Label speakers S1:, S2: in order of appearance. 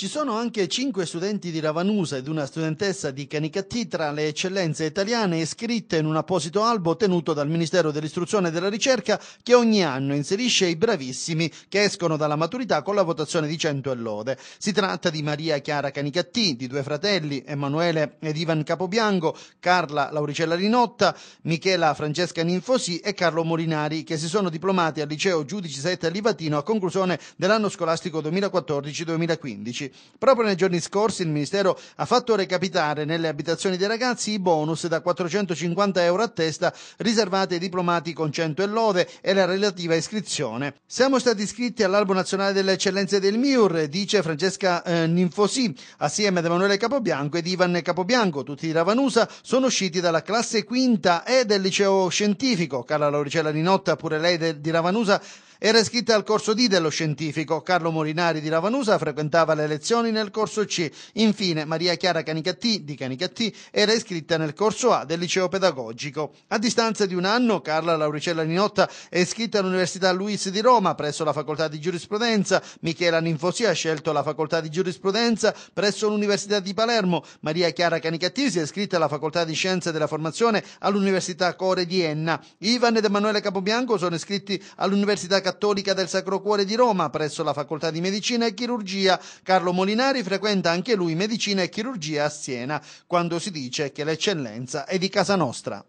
S1: Ci sono anche cinque studenti di Ravanusa ed una studentessa di Canicattì tra le eccellenze italiane iscritte in un apposito albo tenuto dal Ministero dell'Istruzione e della Ricerca che ogni anno inserisce i bravissimi che escono dalla maturità con la votazione di 100 e lode. Si tratta di Maria Chiara Canicattì, di due fratelli, Emanuele ed Ivan Capobianco, Carla Lauricella Rinotta, Michela Francesca Ninfosi e Carlo Molinari, che si sono diplomati al liceo Giudici 7 a Livatino a conclusione dell'anno scolastico 2014-2015. Proprio nei giorni scorsi il Ministero ha fatto recapitare nelle abitazioni dei ragazzi i bonus da 450 euro a testa riservati ai diplomati con 100 e lode e la relativa iscrizione. Siamo stati iscritti all'Albo Nazionale delle Eccellenze del MIUR, dice Francesca eh, Ninfosi, assieme ad Emanuele Capobianco ed Ivan Capobianco, tutti di Ravanusa, sono usciti dalla classe quinta e del liceo scientifico. Carla Lauricella Ninotta, pure lei de- di Ravanusa, era iscritta al corso D dello scientifico. Carlo Molinari di Ravanusa frequentava le lezioni nel corso C. Infine, Maria Chiara Canicattì di Canicattì era iscritta nel corso A del liceo pedagogico. A distanza di un anno, Carla Lauricella Ninotta è iscritta all'Università Luis di Roma presso la facoltà di giurisprudenza. Michela Ninfosi ha scelto la facoltà di giurisprudenza presso l'Università di Palermo. Maria Chiara Canicattì si è iscritta alla facoltà di scienze della formazione all'Università Core di Enna. Ivan ed Emanuele Capobianco sono iscritti all'Università Capobianco Cattolica del Sacro Cuore di Roma presso la Facoltà di Medicina e Chirurgia. Carlo Molinari frequenta anche lui Medicina e Chirurgia a Siena, quando si dice che l'eccellenza è di casa nostra.